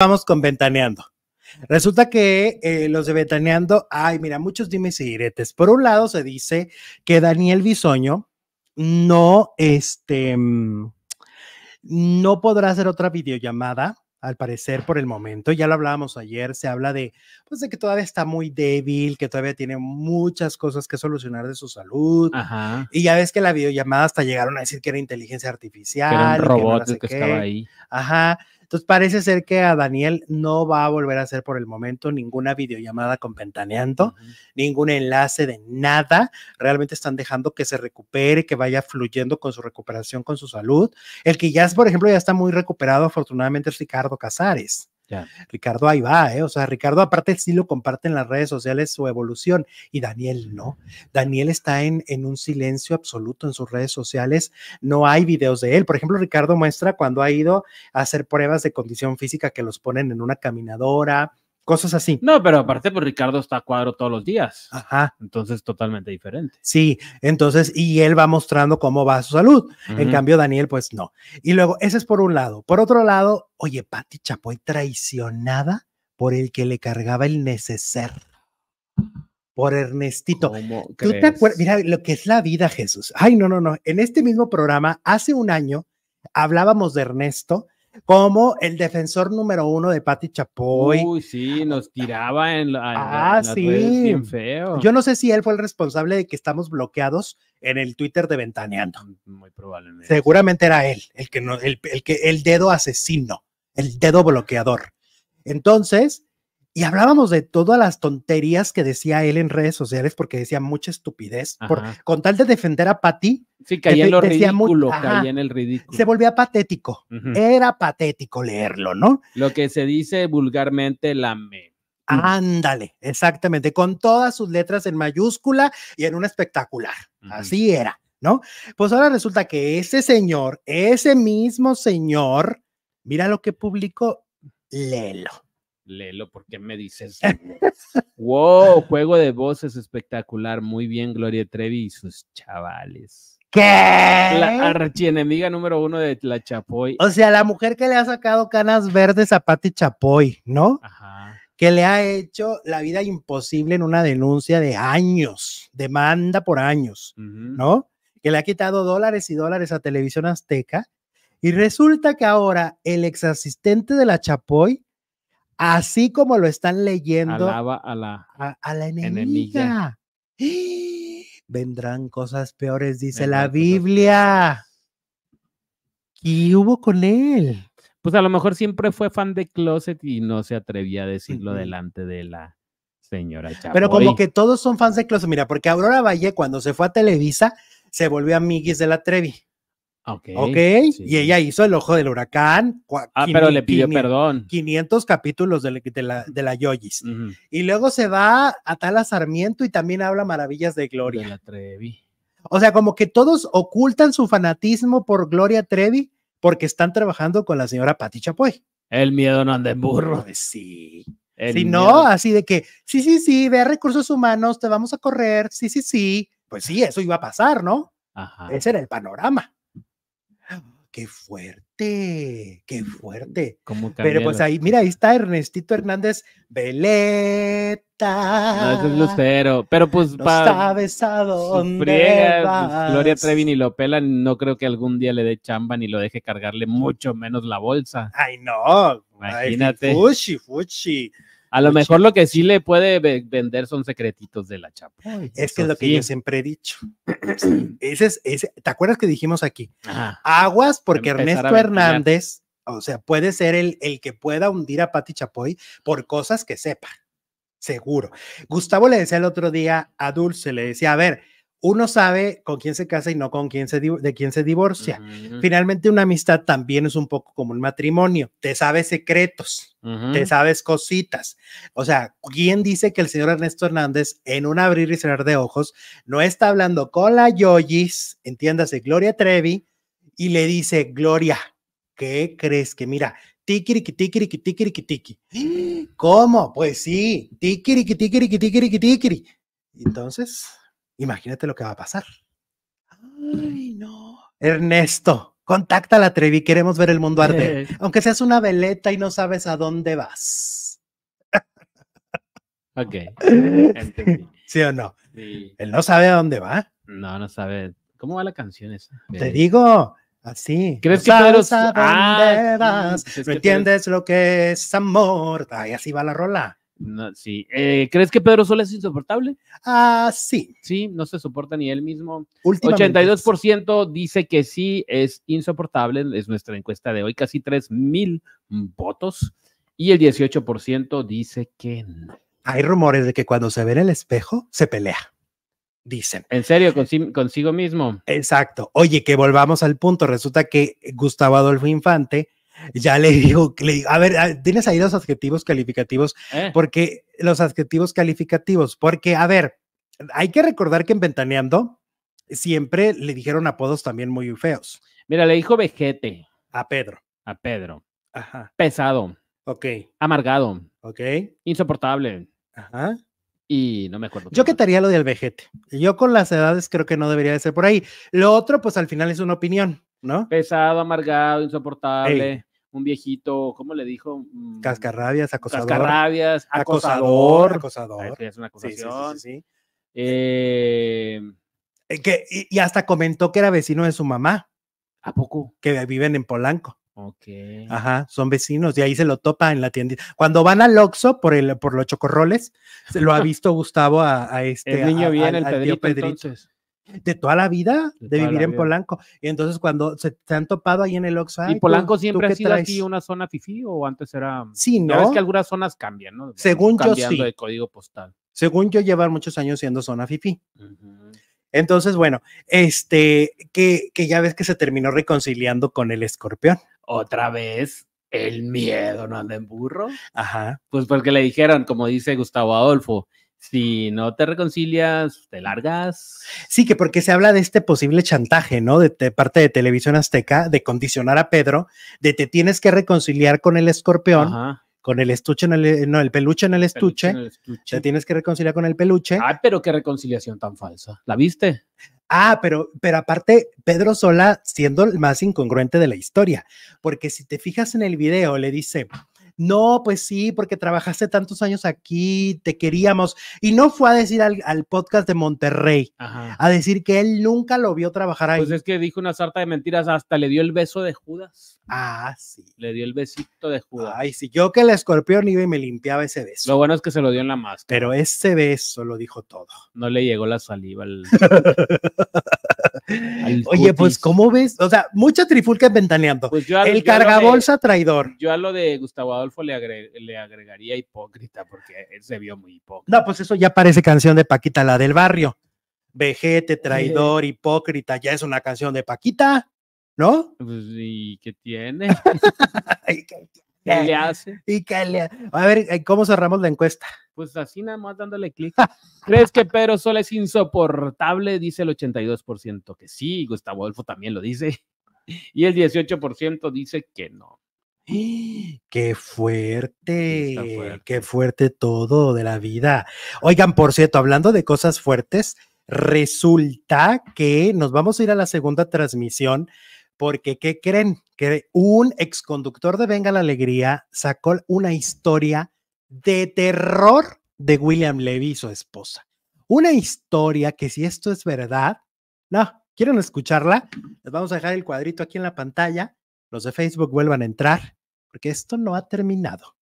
vamos con Ventaneando. Resulta que eh, los de Ventaneando, ay, mira, muchos dime y diretes. Por un lado se dice que Daniel Bisoño no, este, no podrá hacer otra videollamada, al parecer, por el momento. Ya lo hablábamos ayer, se habla de, pues, de que todavía está muy débil, que todavía tiene muchas cosas que solucionar de su salud. Ajá. Y ya ves que la videollamada hasta llegaron a decir que era inteligencia artificial. Que era un robot que estaba ahí. Ajá. Entonces parece ser que a Daniel no va a volver a hacer por el momento ninguna videollamada con Pentaneando, ningún enlace de nada. Realmente están dejando que se recupere, que vaya fluyendo con su recuperación, con su salud. El que ya, por ejemplo, ya está muy recuperado, afortunadamente, es Ricardo Casares. Ricardo ahí va, ¿eh? O sea, Ricardo aparte sí lo comparte en las redes sociales su evolución y Daniel no. Daniel está en, en un silencio absoluto en sus redes sociales, no hay videos de él. Por ejemplo, Ricardo muestra cuando ha ido a hacer pruebas de condición física que los ponen en una caminadora, cosas así. No, pero aparte, pues Ricardo está a cuadro todos los días. Ajá. Entonces, totalmente diferente. Sí, entonces, y él va mostrando cómo va su salud. En cambio, Daniel, pues no. Y luego, ese es por un lado. Por otro lado, oye, Patti Chapoy traicionada por el que le cargaba el neceser. Por Ernestito. ¿Tú te Mira lo que es la vida, Jesús. Ay, no, no, no. En este mismo programa, hace un año, hablábamos de Ernesto como el defensor número uno de Patti Chapoy. Uy, sí, nos tiraba en, la, ah, sí. feo. Yo no sé si él fue el responsable de que estamos bloqueados en el Twitter de Ventaneando. Mm, muy probablemente. Seguramente era él, el que no, el que el dedo asesino, el dedo bloqueador. Entonces, y hablábamos de todas las tonterías que decía él en redes sociales, porque decía mucha estupidez. con tal de defender a Pati Sí, caía en lo ridículo, caía en el ridículo. Se volvía patético. Era patético leerlo, ¿no? Lo que se dice vulgarmente la me. Ándale, exactamente, con todas sus letras en mayúscula y en un espectacular. Así era, ¿no? Pues ahora resulta que ese señor, ese mismo señor, mira lo que publicó, léelo. Lelo, ¿por qué me dices? wow, juego de voces espectacular, muy bien Gloria Trevi y sus chavales. ¿Qué? La archienemiga número uno de la Chapoy. O sea, la mujer que le ha sacado canas verdes a Patti Chapoy, ¿no? Ajá. Que le ha hecho la vida imposible en una denuncia de años, demanda por años, ¿no? Que le ha quitado dólares y dólares a Televisión Azteca. Y resulta que ahora el ex asistente de la Chapoy así como lo están leyendo. a la, enemiga. ¡Eh! Vendrán cosas peores, dice la Biblia. ¿Qué hubo con él? Pues a lo mejor siempre fue fan de Closet y no se atrevía a decirlo delante de la señora Chapoy. Pero como que todos son fans de Closet, mira, porque Aurora Valle cuando se fue a Televisa se volvió amiguis de la Trevi. Ok. Y ella hizo El Ojo del Huracán. Ah, pero le pidió perdón. 500 capítulos de, la, de Yoyis. Y luego se va a Tala Sarmiento y también habla maravillas de Gloria. Trevi. O sea, como que todos ocultan su fanatismo por Gloria Trevi porque están trabajando con la señora Pati Chapoy. El miedo no anda en burro. Sí. si no, así de que, sí, sí, sí, ve recursos humanos, te vamos a correr, sí, sí, sí. Pues sí, eso iba a pasar, ¿no? Ajá. Ese era el panorama qué fuerte, qué fuerte. Pero pues ahí, mira, ahí está Ernestito Hernández Veleta. eso es Lucero. Pero pues no Está sabes a pues, Gloria Trevi ni lo pela, no creo que algún día le dé chamba ni lo deje cargarle mucho menos la bolsa. Ay, no. Imagínate. fuchi, fuchi. A lo mejor lo que sí le puede vender son secretitos de la chapa. es que es lo que yo siempre he dicho. Ese es, ¿Te acuerdas que dijimos aquí? Aguas porque Ernesto Hernández, o sea, puede ser el, el que pueda hundir a Pati Chapoy por cosas que sepa, seguro. Gustavo le decía el otro día a Dulce, le decía, a ver, uno sabe con quién se casa y no con quién se de quién se divorcia. Finalmente, una amistad también es un poco como un matrimonio. Te sabes secretos, te sabes cositas. O sea, ¿quién dice que el señor Ernesto Hernández, en un abrir y cerrar de ojos, no está hablando con la Yoyis, entiéndase, Gloria Trevi, y le dice, Gloria, ¿qué crees que mira? tikiri tikiri tikiri tiki. ¿Cómo? Pues sí, tikiri tikiri tikiri tikiri. Entonces, Imagínate lo que va a pasar. Ay, no. Ernesto, contacta a la Trevi, queremos ver el mundo arder. Eh. Aunque seas una veleta y no sabes a dónde vas. Ok. ¿Sí o no? Él no sabe a dónde va. No, no sabe. ¿Cómo va la canción esa? Te digo, Así. sabes a ah, dónde vas, no entiendes lo que es amor. Ay, así va la rola sí. Eh, ¿Crees que Pedro Sola es insoportable? Ah, sí. Sí, no se soporta ni él mismo. 82% dice que sí es insoportable, es nuestra encuesta de hoy, casi 3,000 mil votos. Y el 18% dice que no. Hay rumores de que cuando se ve en el espejo, se pelea dicen. ¿En serio? ¿Consigo mismo? Exacto. Oye, que volvamos al punto. Resulta que Gustavo Adolfo Infante ya le digo, le, a ver, tienes ahí los adjetivos calificativos, eh. porque los adjetivos calificativos, porque, a ver, hay que recordar que en Ventaneando siempre le dijeron apodos también muy feos. Mira, le dijo vejete. A Pedro. A Pedro. Ajá. Pesado. Ok. Amargado. Ok. Insoportable. Ajá. Y no me acuerdo. Yo quitaría lo del vejete. Yo con las edades creo que no debería de ser por ahí. Lo otro, pues al final es una opinión. ¿no? Pesado, amargado, insoportable un viejito, ¿cómo le dijo? Mm, Cascarrabias, acosador. Cascarrabias, acosador. Acosador. Pues, es una acusación. Eh, eh, y, hasta comentó que era vecino de su mamá. ¿A poco? Que viven en Polanco. Ok. Ajá, son vecinos y ahí se lo topa en la tienda. Cuando van al Oxxo por, por los chocorroles, se lo ha visto Gustavo a, este. El niño viene el Pedrito, Pedrito. Entonces de toda la vida de, vivir en Polanco. Y entonces cuando se han topado ahí en el Oxfam... ¿Y Polanco siempre ha sido aquí una zona fifi o antes era? Sí, ¿no? Es que algunas zonas cambian, ¿no? Según yo sí. de código postal. Según yo llevar muchos años siendo zona fifi Entonces, bueno, este, que, que ya ves que se terminó reconciliando con el escorpión. Otra vez, el miedo no anda en burro. Ajá. Pues porque le dijeron, como dice Gustavo Adolfo, si no te reconcilias, te largas. Sí, que porque se habla de este posible chantaje, ¿no? De, parte de Televisión Azteca, de condicionar a Pedro, de te tienes que reconciliar con el escorpión. Con el estuche en el, no, el peluche en el estuche. Te tienes que reconciliar con el peluche. Ah, pero qué reconciliación tan falsa. ¿La viste? Ah, pero, pero aparte, Pedro Sola siendo el más incongruente de la historia, porque si te fijas en el video, le dice, no, pues sí, porque trabajaste tantos años aquí, te queríamos. Y no fue a decir al, podcast de Monterrey, a decir que él nunca lo vio trabajar pues ahí. Pues es que dijo una sarta de mentiras, hasta le dio el beso de Judas. Ah, sí. Le dio el besito de Judas. Ay, sí, yo que el escorpión iba y me limpiaba ese beso. Lo bueno es que se lo dio en la máscara. Pero ese beso lo dijo todo. No le llegó la saliva al... Oye, pues, ¿cómo ves? O sea, mucha trifulca ventaneando. Pues el cargabolsa traidor. Yo a lo de Gustavo Adolfo le, agregaría hipócrita, porque él se vio muy hipócrita. No, pues eso ya parece canción de Paquita, la del barrio. Vejete, traidor, hipócrita, ya es una canción de Paquita, ¿no? Pues, ¿y qué tiene? ¿Qué le hace? A ver, eh, ¿cómo cerramos la encuesta? Pues así nada más dándole clic. ¿Crees que Pedro Sola es insoportable? Dice el 82% que sí, Gustavo Adolfo también lo dice. Y el 18% dice que no. ¡Qué fuerte! ¡Qué fuerte todo de la vida! Oigan, por cierto, hablando de cosas fuertes, resulta que nos vamos a ir a la segunda transmisión porque ¿qué creen? Que un exconductor de Venga la Alegría sacó una historia de terror de William Levy y su esposa. Una historia que si esto es verdad, no, ¿quieren escucharla? Les vamos a dejar el cuadrito aquí en la pantalla. Los de Facebook vuelvan a entrar, porque esto no ha terminado.